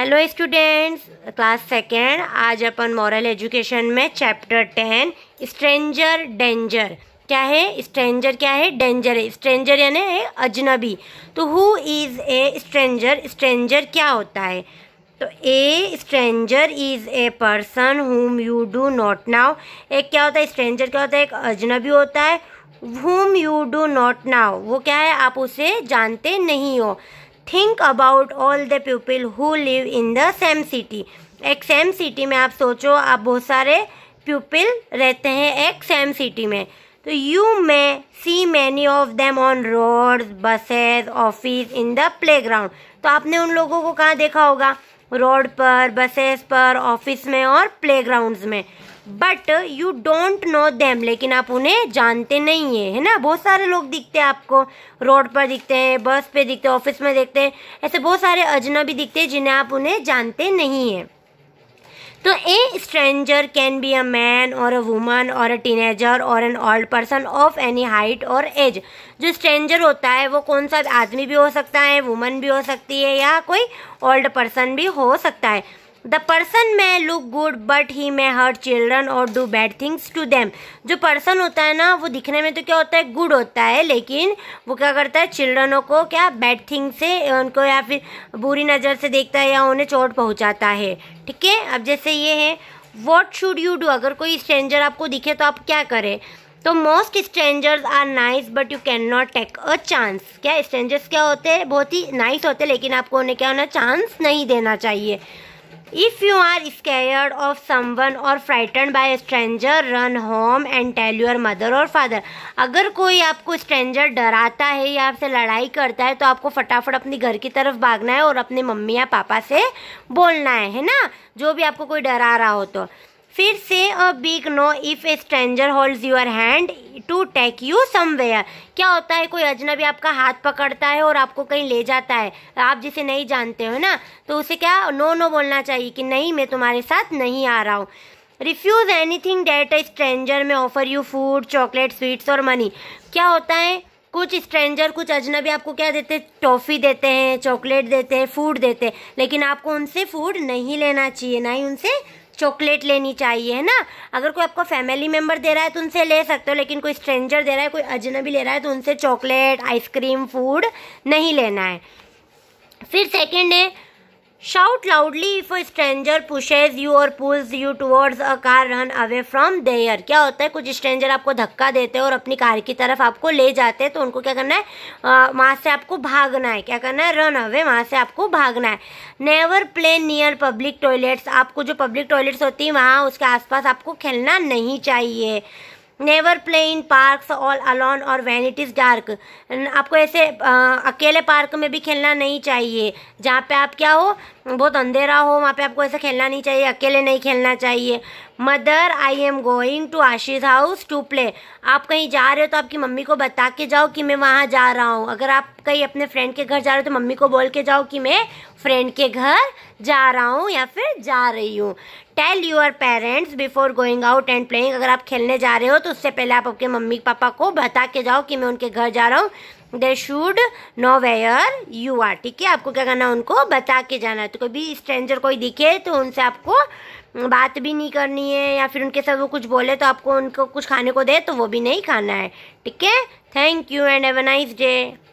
Hello students class second आज अपन moral education में चैप्टर टेन स्ट्रेंजर डेंजर क्या है स्ट्रेंजर क्या है डेंजर है स्ट्रेंजर यानी है अजनबी तो who is a stranger stranger क्या होता है तो a stranger is a person whom you do not know एक क्या होता है स्ट्रेंजर क्या होता है एक अजनबी होता है हुम यू डू नॉट नाउ वो क्या है आप उसे जानते नहीं हो think about all the people who live in the same city एक सेम सिटी में आप सोचो आप बहुत सारे पीपल रहते हैं एक सेम सिटी में तो you may see many of them on road buses office in the playground तो आपने उन लोगों को कहाँ देखा होगा रोड पर बसेस पर ऑफिस में और प्ले ग्राउंड में but you don't know them लेकिन आप उन्हें जानते नहीं हैं है ना बहुत सारे लोग दिखते हैं आपको रोड पर दिखते हैं बस पे दिखते हैं ऑफिस में दिखते हैं ऐसे बहुत सारे अजनबी दिखते हैं जिन्हें आप उन्हें जानते नहीं हैं तो a stranger can be a man और अ वुमन और अ टीनेजर और an old person of any height और एज जो स्ट्रेंजर होता है वो कौन सा आदमी भी हो सकता है वुमन भी हो सकती है या कोई ओल्ड पर्सन भी हो सकता है the person may look good but he may hurt children और do bad things to them जो पर्सन होता है ना वो दिखने में तो क्या होता है गुड होता है लेकिन वो क्या करता है चिल्ड्रनों को क्या बैड थिंग से उनको या फिर बुरी नज़र से देखता है या उन्हें चोट पहुंचाता है ठीक है अब जैसे ये है वॉट शुड यू डू अगर कोई स्ट्रेंजर आपको दिखे तो आप क्या करें तो most strangers are nice but you can not take a chance क्या स्ट्रेंजर्स क्या होते हैं बहुत ही नाइस nice होते हैं लेकिन आपको उन्हें क्या होना चांस नहीं देना चाहिए If you are scared of someone or frightened by a stranger, run home and tell your mother or father. अगर कोई आपको स्ट्रेंजर डराता है या आपसे लड़ाई करता है तो आपको फटाफट अपने घर की तरफ भागना है और अपने मम्मी या पापा से बोलना है है ना जो भी आपको कोई डरा रहा हो तो फिर से a big no if a stranger holds your hand to take you somewhere क्या होता है कोई अजनबी आपका हाथ पकड़ता है और आपको कहीं ले जाता है आप जिसे नहीं जानते हो ना तो उसे क्या नो नो बोलना चाहिए कि नहीं मैं तुम्हारे साथ नहीं आ रहा हूँ refuse anything that a stranger may offer you food chocolate sweets or money क्या होता है कुछ स्ट्रेंजर कुछ अजनबी आपको क्या देते हैं टॉफ़ी देते हैं चॉकलेट देते हैं फूड देते हैं लेकिन आपको उनसे फूड नहीं लेना चाहिए ना ही उनसे चॉकलेट लेनी चाहिए है ना अगर कोई आपको फैमिली मेम्बर दे रहा है तो उनसे ले सकते हो लेकिन कोई स्ट्रेंजर दे रहा है कोई अजनबी ले रहा है तो उनसे चॉकलेट आइसक्रीम फूड नहीं लेना है फिर सेकेंड है Shout loudly if a stranger pushes you or pulls you towards a car, run away from there. क्या होता है कुछ स्ट्रेंजर आपको धक्का देते हैं और अपनी कार की तरफ आपको ले जाते हैं तो उनको क्या करना है वहाँ से आपको भागना है क्या करना है रन अवे वहाँ से आपको भागना है never play near public toilets आपको जो पब्लिक टॉयलेट्स होती हैं वहाँ उसके आसपास आपको खेलना नहीं चाहिए never play in park all alone or when it is dark आपको ऐसे आ, अकेले पार्क में भी खेलना नहीं चाहिए जहाँ पे आप क्या हो बहुत अंधेरा हो वहाँ पे आपको ऐसे खेलना नहीं चाहिए अकेले नहीं खेलना चाहिए mother I am going to Ashish house to play आप कहीं जा रहे हो तो आपकी मम्मी को बता के जाओ कि मैं वहाँ जा रहा हूँ अगर आप कहीं अपने फ्रेंड के घर जा रहे हो तो मम्मी को बोल के जाओ कि मैं फ्रेंड के घर जा रहा हूँ या फिर जा रही हूँ tell your parents before going out and playing अगर आप खेलने जा रहे हो तो उससे पहले आप आपके मम्मी पापा को बता के जाओ कि मैं उनके घर जा रहा हूँ they should know where you are ठीक है आपको क्या करना है उनको बता के जाना है तो कभी स्ट्रेंजर कोई दिखे तो उनसे आपको बात भी नहीं करनी है या फिर उनके साथ वो कुछ बोले तो आपको उनको कुछ खाने को दे तो वो भी नहीं खाना है ठीक है thank you and have a nice day